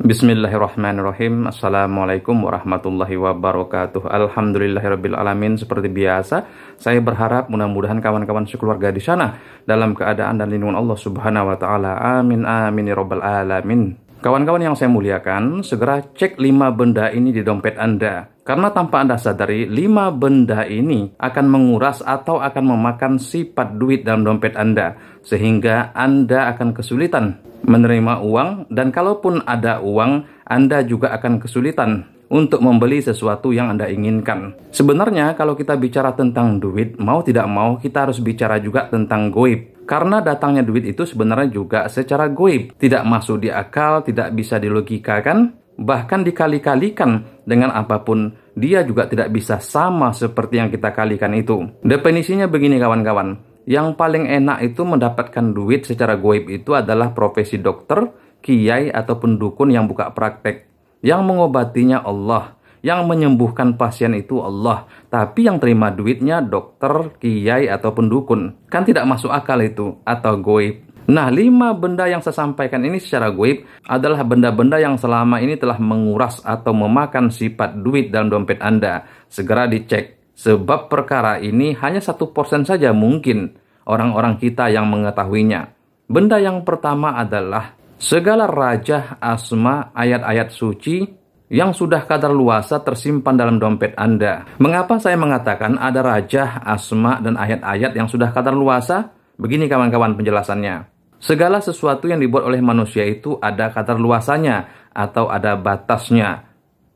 Bismillahirrahmanirrahim Assalamualaikum warahmatullahi wabarakatuh Alhamdulillahirrabbilalamin Seperti biasa Saya berharap mudah-mudahan kawan-kawan sekeluarga di sana Dalam keadaan dan lindungan Allah subhanahu wa ta'ala Amin amin ya robbal alamin Kawan-kawan yang saya muliakan Segera cek 5 benda ini di dompet anda karena tanpa Anda sadari, lima benda ini akan menguras atau akan memakan sifat duit dalam dompet Anda, sehingga Anda akan kesulitan menerima uang, dan kalaupun ada uang, Anda juga akan kesulitan untuk membeli sesuatu yang Anda inginkan. Sebenarnya, kalau kita bicara tentang duit, mau tidak mau kita harus bicara juga tentang goib karena datangnya duit itu sebenarnya juga secara goib, tidak masuk di akal, tidak bisa dilogikakan, bahkan dikali-kalikan dengan apapun, dia juga tidak bisa sama seperti yang kita kalikan itu. Definisinya begini kawan-kawan, yang paling enak itu mendapatkan duit secara goib itu adalah profesi dokter, kiai ataupun dukun yang buka praktek. Yang mengobatinya Allah, yang menyembuhkan pasien itu Allah, tapi yang terima duitnya dokter, kiai ataupun dukun. Kan tidak masuk akal itu atau goib. Nah, lima benda yang saya sampaikan ini secara goib adalah benda-benda yang selama ini telah menguras atau memakan sifat duit dalam dompet Anda. Segera dicek, sebab perkara ini hanya satu persen saja mungkin orang-orang kita yang mengetahuinya. Benda yang pertama adalah segala raja asma ayat-ayat suci yang sudah kadar luasa tersimpan dalam dompet Anda. Mengapa saya mengatakan ada raja asma, dan ayat-ayat yang sudah kadar luasa? Begini kawan-kawan penjelasannya. Segala sesuatu yang dibuat oleh manusia itu ada kata luasannya atau ada batasnya.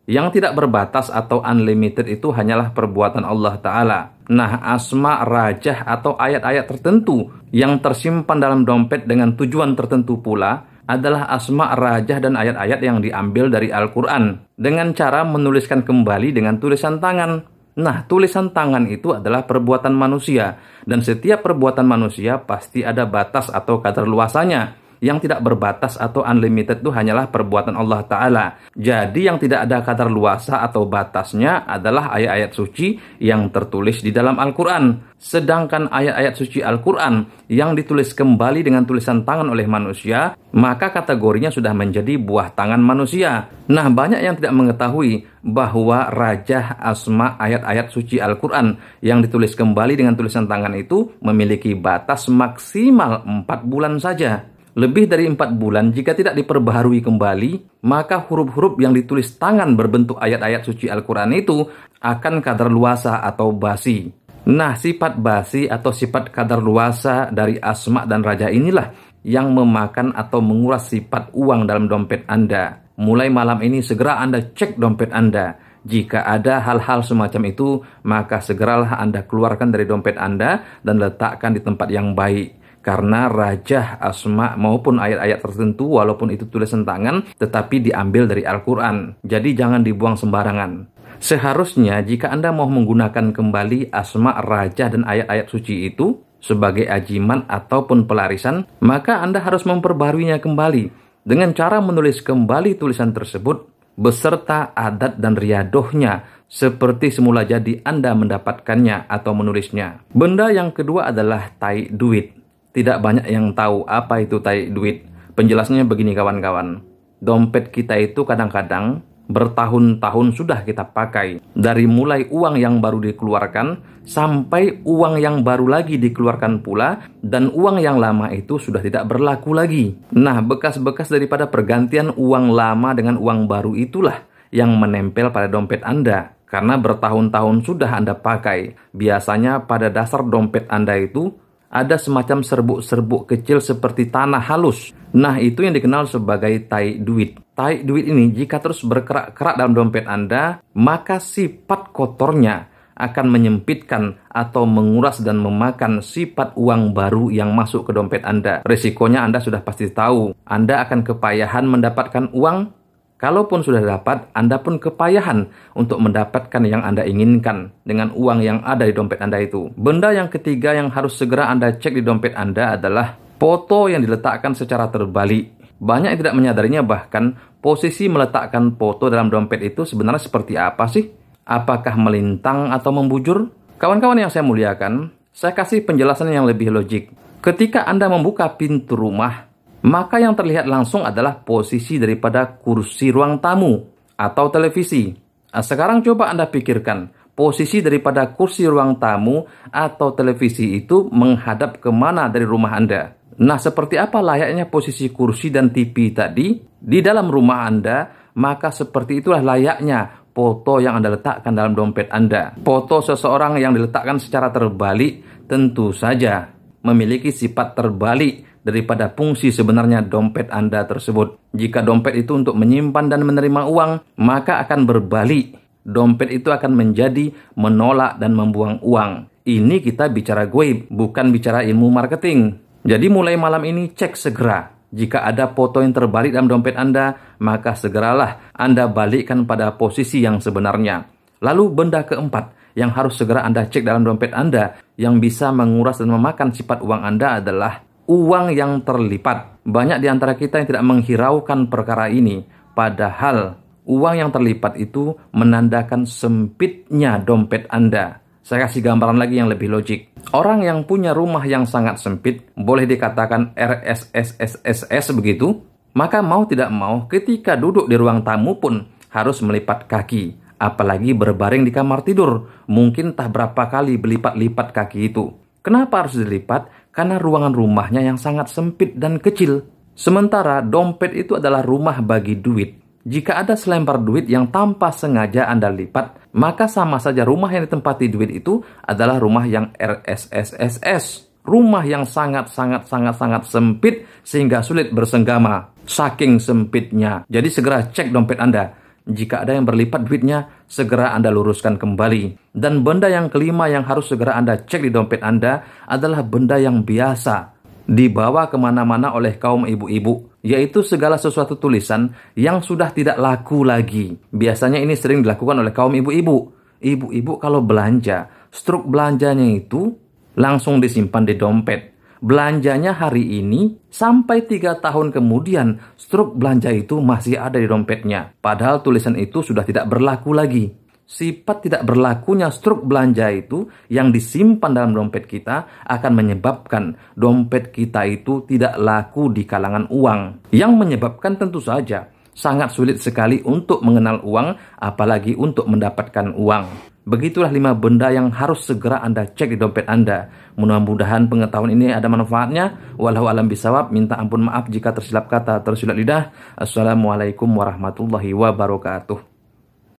Yang tidak berbatas atau unlimited itu hanyalah perbuatan Allah Ta'ala. Nah, asma, rajah, atau ayat-ayat tertentu yang tersimpan dalam dompet dengan tujuan tertentu pula adalah asma, rajah, dan ayat-ayat yang diambil dari Al-Quran dengan cara menuliskan kembali dengan tulisan tangan. Nah, tulisan tangan itu adalah perbuatan manusia, dan setiap perbuatan manusia pasti ada batas atau kadar luasannya yang tidak berbatas atau unlimited itu hanyalah perbuatan Allah Ta'ala. Jadi yang tidak ada kadar luasa atau batasnya adalah ayat-ayat suci yang tertulis di dalam Al-Quran. Sedangkan ayat-ayat suci Al-Quran yang ditulis kembali dengan tulisan tangan oleh manusia, maka kategorinya sudah menjadi buah tangan manusia. Nah, banyak yang tidak mengetahui bahwa rajah asma ayat-ayat suci Al-Quran yang ditulis kembali dengan tulisan tangan itu memiliki batas maksimal 4 bulan saja lebih dari empat bulan jika tidak diperbaharui kembali, maka huruf-huruf yang ditulis tangan berbentuk ayat-ayat suci Al-Quran itu akan kadar luasa atau basi. Nah, sifat basi atau sifat kadar luasa dari asma dan raja inilah yang memakan atau menguras sifat uang dalam dompet Anda. Mulai malam ini segera Anda cek dompet Anda. Jika ada hal-hal semacam itu, maka segeralah Anda keluarkan dari dompet Anda dan letakkan di tempat yang baik karena raja asma maupun ayat-ayat tertentu walaupun itu tulisan tangan tetapi diambil dari Al-Quran. Jadi jangan dibuang sembarangan. Seharusnya jika Anda mau menggunakan kembali asma raja dan ayat-ayat suci itu sebagai ajiman ataupun pelarisan, maka Anda harus memperbaruinya kembali dengan cara menulis kembali tulisan tersebut beserta adat dan riadohnya seperti semula jadi Anda mendapatkannya atau menulisnya. Benda yang kedua adalah tai duit. Tidak banyak yang tahu apa itu tai duit. Penjelasannya begini kawan-kawan. Dompet kita itu kadang-kadang bertahun-tahun sudah kita pakai. Dari mulai uang yang baru dikeluarkan sampai uang yang baru lagi dikeluarkan pula dan uang yang lama itu sudah tidak berlaku lagi. Nah, bekas-bekas daripada pergantian uang lama dengan uang baru itulah yang menempel pada dompet Anda karena bertahun-tahun sudah Anda pakai. Biasanya pada dasar dompet Anda itu ada semacam serbuk-serbuk kecil seperti tanah halus. Nah, itu yang dikenal sebagai tai duit. Tai duit ini jika terus berkerak-kerak dalam dompet Anda, maka sifat kotornya akan menyempitkan atau menguras dan memakan sifat uang baru yang masuk ke dompet Anda. Resikonya Anda sudah pasti tahu. Anda akan kepayahan mendapatkan uang Kalaupun sudah dapat, Anda pun kepayahan untuk mendapatkan yang Anda inginkan dengan uang yang ada di dompet Anda itu. Benda yang ketiga yang harus segera Anda cek di dompet Anda adalah foto yang diletakkan secara terbalik. Banyak yang tidak menyadarinya bahkan posisi meletakkan foto dalam dompet itu sebenarnya seperti apa sih? Apakah melintang atau membujur? Kawan-kawan yang saya muliakan, saya kasih penjelasan yang lebih logik. Ketika Anda membuka pintu rumah, maka yang terlihat langsung adalah posisi daripada kursi ruang tamu atau televisi. Nah, sekarang coba Anda pikirkan, posisi daripada kursi ruang tamu atau televisi itu menghadap kemana dari rumah Anda. Nah, seperti apa layaknya posisi kursi dan TV tadi di dalam rumah Anda, maka seperti itulah layaknya foto yang Anda letakkan dalam dompet Anda. Foto seseorang yang diletakkan secara terbalik tentu saja memiliki sifat terbalik daripada fungsi sebenarnya dompet Anda tersebut. Jika dompet itu untuk menyimpan dan menerima uang, maka akan berbalik. Dompet itu akan menjadi menolak dan membuang uang. Ini kita bicara goib, bukan bicara ilmu marketing. Jadi mulai malam ini cek segera. Jika ada foto yang terbalik dalam dompet Anda, maka segeralah Anda balikkan pada posisi yang sebenarnya. Lalu benda keempat, yang harus segera Anda cek dalam dompet Anda yang bisa menguras dan memakan sifat uang Anda adalah uang yang terlipat. Banyak di antara kita yang tidak menghiraukan perkara ini, padahal uang yang terlipat itu menandakan sempitnya dompet Anda. Saya kasih gambaran lagi yang lebih logik. Orang yang punya rumah yang sangat sempit, boleh dikatakan RSSSSS begitu, maka mau tidak mau ketika duduk di ruang tamu pun harus melipat kaki, apalagi berbaring di kamar tidur, mungkin tak berapa kali belipat-lipat kaki itu. Kenapa harus dilipat? karena ruangan rumahnya yang sangat sempit dan kecil. Sementara dompet itu adalah rumah bagi duit. Jika ada selempar duit yang tanpa sengaja Anda lipat, maka sama saja rumah yang ditempati duit itu adalah rumah yang RSSSS. Rumah yang sangat-sangat-sangat-sangat sempit sehingga sulit bersenggama. Saking sempitnya. Jadi segera cek dompet Anda jika ada yang berlipat duitnya, segera Anda luruskan kembali. Dan benda yang kelima yang harus segera Anda cek di dompet Anda adalah benda yang biasa dibawa kemana-mana oleh kaum ibu-ibu, yaitu segala sesuatu tulisan yang sudah tidak laku lagi. Biasanya ini sering dilakukan oleh kaum ibu-ibu. Ibu-ibu kalau belanja, struk belanjanya itu langsung disimpan di dompet belanjanya hari ini sampai tiga tahun kemudian struk belanja itu masih ada di dompetnya. Padahal tulisan itu sudah tidak berlaku lagi. Sifat tidak berlakunya struk belanja itu yang disimpan dalam dompet kita akan menyebabkan dompet kita itu tidak laku di kalangan uang. Yang menyebabkan tentu saja sangat sulit sekali untuk mengenal uang apalagi untuk mendapatkan uang. Begitulah lima benda yang harus segera Anda cek di dompet Anda. Mudah-mudahan pengetahuan ini ada manfaatnya. Walau alam bisawab, minta ampun maaf jika tersilap kata, tersilap lidah. Assalamualaikum warahmatullahi wabarakatuh.